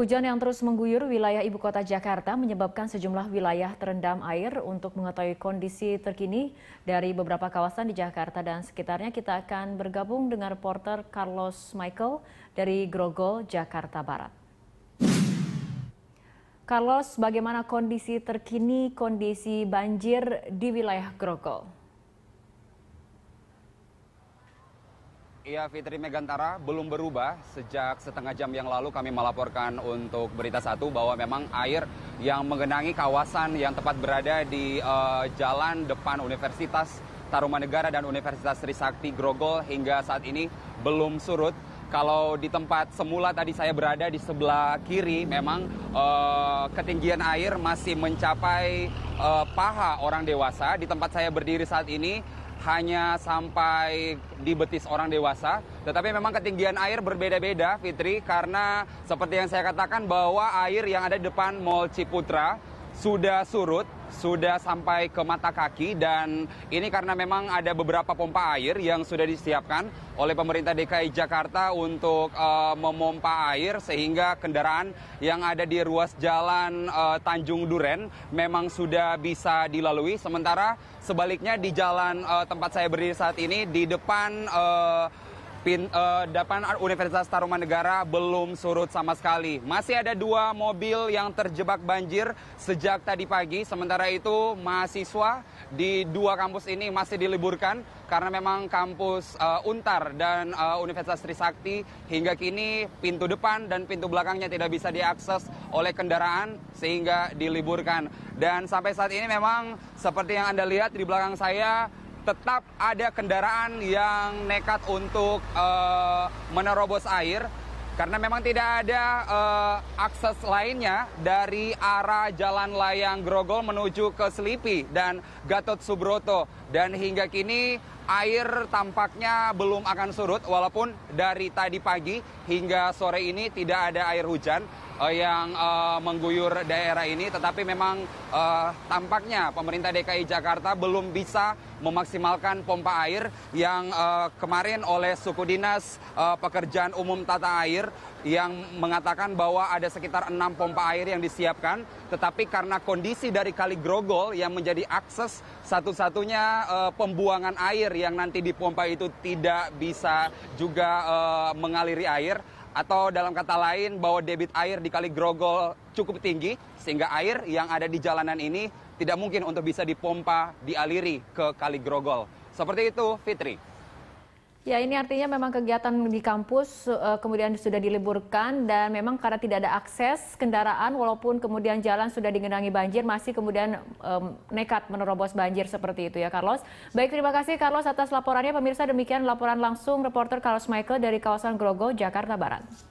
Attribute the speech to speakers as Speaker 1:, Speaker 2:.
Speaker 1: Hujan yang terus mengguyur wilayah ibu kota Jakarta menyebabkan sejumlah wilayah terendam air. Untuk mengetahui kondisi terkini dari beberapa kawasan di Jakarta dan sekitarnya, kita akan bergabung dengan reporter Carlos Michael dari Grogol, Jakarta Barat. Carlos, bagaimana kondisi terkini kondisi banjir di wilayah Grogol?
Speaker 2: Ya Fitri Megantara belum berubah sejak setengah jam yang lalu kami melaporkan untuk berita satu bahwa memang air yang mengenangi kawasan yang tepat berada di uh, jalan depan Universitas Tarumanegara dan Universitas Trisakti Grogol hingga saat ini belum surut. Kalau di tempat semula tadi saya berada di sebelah kiri memang uh, ketinggian air masih mencapai uh, paha orang dewasa. Di tempat saya berdiri saat ini hanya sampai di betis orang dewasa. Tetapi memang ketinggian air berbeda-beda, Fitri, karena seperti yang saya katakan bahwa air yang ada di depan Mall Ciputra sudah surut, sudah sampai ke mata kaki dan ini karena memang ada beberapa pompa air yang sudah disiapkan oleh pemerintah DKI Jakarta untuk uh, memompa air sehingga kendaraan yang ada di ruas jalan uh, Tanjung Duren memang sudah bisa dilalui sementara sebaliknya di jalan uh, tempat saya berdiri saat ini di depan uh, Pin, uh, depan Universitas Tarumanegara belum surut sama sekali. Masih ada dua mobil yang terjebak banjir sejak tadi pagi. Sementara itu mahasiswa di dua kampus ini masih diliburkan karena memang kampus uh, Untar dan uh, Universitas Trisakti hingga kini pintu depan dan pintu belakangnya tidak bisa diakses oleh kendaraan sehingga diliburkan. Dan sampai saat ini memang seperti yang Anda lihat di belakang saya tetap ada kendaraan yang nekat untuk uh, menerobos air karena memang tidak ada uh, akses lainnya dari arah Jalan Layang Grogol menuju ke Selipi dan Gatot Subroto dan hingga kini air tampaknya belum akan surut walaupun dari tadi pagi hingga sore ini tidak ada air hujan uh, yang uh, mengguyur daerah ini tetapi memang uh, tampaknya pemerintah DKI Jakarta belum bisa memaksimalkan pompa air yang uh, kemarin oleh suku dinas uh, pekerjaan umum tata air yang mengatakan bahwa ada sekitar enam pompa air yang disiapkan, tetapi karena kondisi dari Kali Grogol yang menjadi akses satu-satunya uh, pembuangan air yang nanti dipompa itu tidak bisa juga uh, mengaliri air atau dalam kata lain bahwa debit air di Kali Grogol cukup tinggi sehingga air yang ada di jalanan ini tidak mungkin untuk bisa dipompa dialiri ke Kali Grogol. Seperti itu Fitri.
Speaker 1: Ya, ini artinya memang kegiatan di kampus eh, kemudian sudah diliburkan dan memang karena tidak ada akses kendaraan walaupun kemudian jalan sudah digenangi banjir masih kemudian um, nekat menerobos banjir seperti itu ya Carlos. Baik, terima kasih Carlos atas laporannya pemirsa demikian laporan langsung reporter Carlos Michael dari kawasan Grogol, Jakarta Barat.